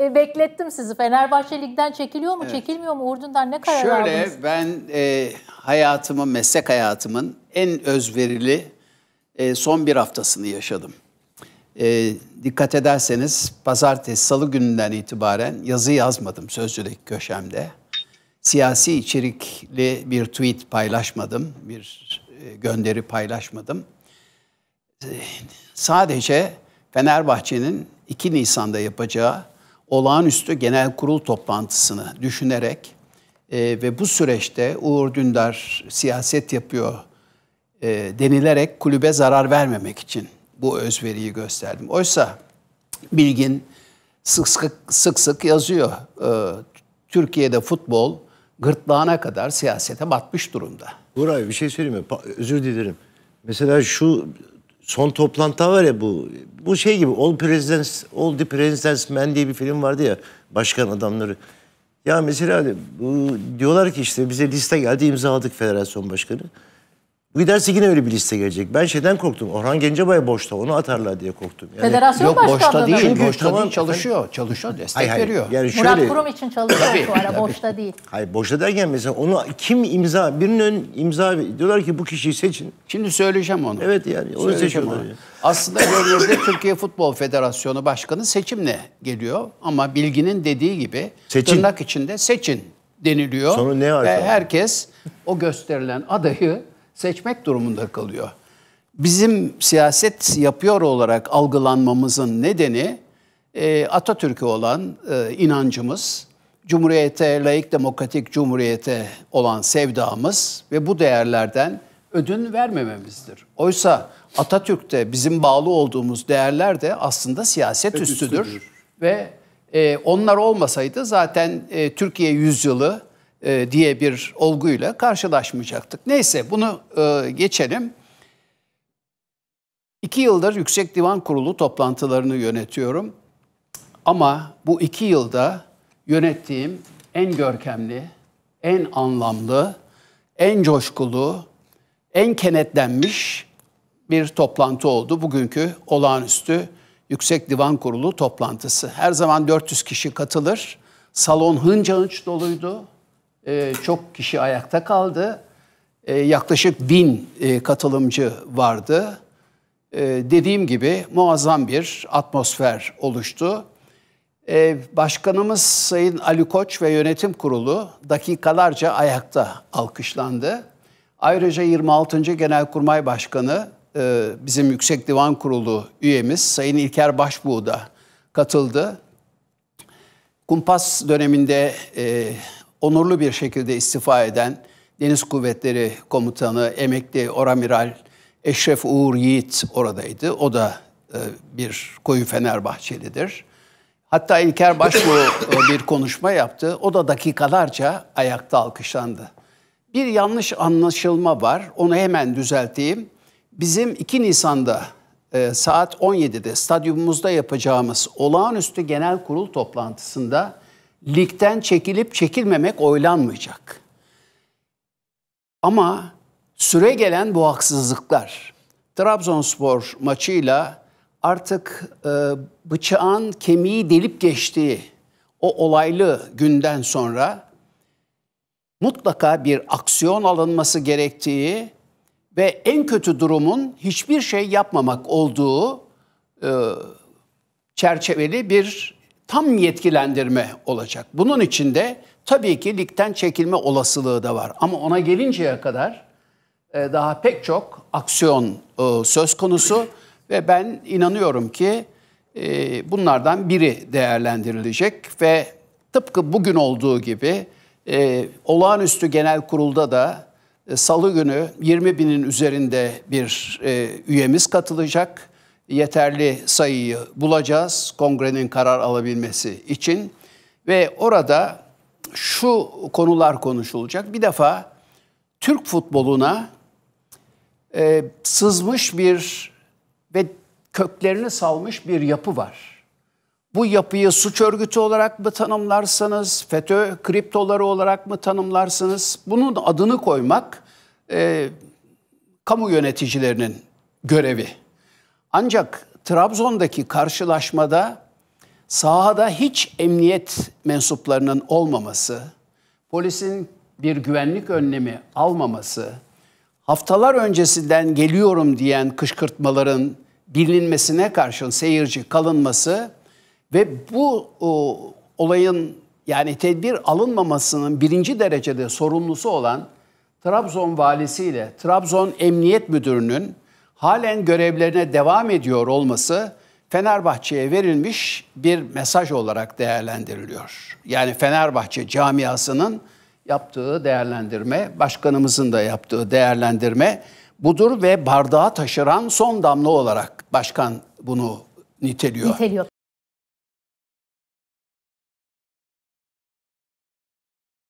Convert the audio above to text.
e, beklettim sizi. Fenerbahçe Lig'den çekiliyor mu, evet. çekilmiyor mu? Urdu'n'dan ne karar Şöyle, aldınız? Şöyle ben e, hayatımın, meslek hayatımın en özverili e, son bir haftasını yaşadım. E, dikkat ederseniz pazartesi, salı gününden itibaren yazı yazmadım sözcüdeki köşemde. Siyasi içerikli bir tweet paylaşmadım, bir e, gönderi paylaşmadım. E, sadece Fenerbahçe'nin 2 Nisan'da yapacağı olağanüstü genel kurul toplantısını düşünerek e, ve bu süreçte Uğur Dündar siyaset yapıyor e, denilerek kulübe zarar vermemek için bu özveriyi gösterdim. Oysa Bilgin sık sık, sık, sık yazıyor. E, Türkiye'de futbol gırtlağına kadar siyasete batmış durumda. Uğur abi bir şey söyleyeyim mi? özür dilerim. Mesela şu son toplantı var ya bu. Bu şey gibi All Presidents, All the Presidents Men diye bir film vardı ya. Başkan adamları. Ya mesela hani bu, diyorlar ki işte bize liste geldi imzaladık federasyon başkanı. Bu giderse yine öyle bir liste gelecek. Ben şeyden korktum. Orhan Gencebay boşta onu atarlar diye korktum. Yani, Federasyon yok boşta değil. Çünkü boşta tamam, değil çalışıyor. Çalışıyor destek hayır, hayır. veriyor. Yani şöyle, Murat Kurum için çalışıyor şu ara boşta değil. Hayır boşta derken mesela onu kim imza birinin imza diyorlar ki bu kişiyi seçin. Şimdi söyleyeceğim onu. Evet yani onu seçiyorlar. Onu. Aslında görünürde Türkiye Futbol Federasyonu Başkanı seçimle geliyor ama bilginin dediği gibi seçin. tırnak içinde seçin deniliyor. Sonra ne var? Ve herkes o gösterilen adayı seçmek durumunda kalıyor. Bizim siyaset yapıyor olarak algılanmamızın nedeni e, Atatürk'e olan e, inancımız, Cumhuriyete, layık demokratik cumhuriyete olan sevdamız ve bu değerlerden ödün vermememizdir. Oysa Atatürk'te bizim bağlı olduğumuz değerler de aslında siyaset üstüdür. üstüdür. Ve e, onlar olmasaydı zaten e, Türkiye yüzyılı e, diye bir olguyla karşılaşmayacaktık. Neyse bunu e, geçelim. İki yıldır Yüksek Divan Kurulu toplantılarını yönetiyorum. Ama bu iki yılda yönettiğim en görkemli, en anlamlı, en coşkulu, en kenetlenmiş bir toplantı oldu. Bugünkü olağanüstü Yüksek Divan Kurulu toplantısı. Her zaman 400 kişi katılır. Salon hınca hınç doluydu e, çok kişi ayakta kaldı. E, yaklaşık bin e, katılımcı vardı. E, dediğim gibi muazzam bir atmosfer oluştu. E, başkanımız Sayın Ali Koç ve yönetim kurulu dakikalarca ayakta alkışlandı. Ayrıca 26. Genelkurmay Başkanı e, bizim Yüksek Divan Kurulu üyemiz Sayın İlker Başbuğ da katıldı. Kumpas döneminde e, onurlu bir şekilde istifa eden Deniz Kuvvetleri Komutanı emekli Oramiral Eşref Uğur Yiğit oradaydı. O da e, bir koyu Fenerbahçelidir. Hatta İlker Başbuğ e, bir konuşma yaptı. O da dakikalarca ayakta alkışlandı. Bir yanlış anlaşılma var. Onu hemen düzelteyim. Bizim 2 Nisan'da e, saat 17'de stadyumumuzda yapacağımız olağanüstü genel kurul toplantısında ligden çekilip çekilmemek oylanmayacak. Ama süre gelen bu haksızlıklar. Trabzonspor maçıyla artık e, bıçağın kemiği delip geçtiği o olaylı günden sonra mutlaka bir aksiyon alınması gerektiği ve en kötü durumun hiçbir şey yapmamak olduğu e, çerçeveli bir tam yetkilendirme olacak. Bunun içinde tabii ki ligden çekilme olasılığı da var. Ama ona gelinceye kadar e, daha pek çok aksiyon e, söz konusu ve ben inanıyorum ki e, bunlardan biri değerlendirilecek ve tıpkı bugün olduğu gibi olağanüstü genel kurulda da Salı günü 20 binin üzerinde bir üyemiz katılacak yeterli sayıyı bulacağız kongrenin karar alabilmesi için. Ve orada şu konular konuşulacak. Bir defa Türk futboluna e, sızmış bir ve köklerini salmış bir yapı var. Bu yapıyı suç örgütü olarak mı tanımlarsınız, FETÖ kriptoları olarak mı tanımlarsınız? bunun adını koymak e, kamu yöneticilerinin görevi. Ancak Trabzon'daki karşılaşmada sahada hiç emniyet mensuplarının olmaması, polisin bir güvenlik önlemi almaması, haftalar öncesinden geliyorum diyen kışkırtmaların bilinmesine karşın seyirci kalınması ve bu o, olayın yani tedbir alınmamasının birinci derecede sorumlusu olan Trabzon valisiyle Trabzon Emniyet Müdürü'nün halen görevlerine devam ediyor olması Fenerbahçe'ye verilmiş bir mesaj olarak değerlendiriliyor. Yani Fenerbahçe camiasının yaptığı değerlendirme, başkanımızın da yaptığı değerlendirme budur ve bardağa taşıran son damla olarak başkan bunu niteliyor. niteliyor.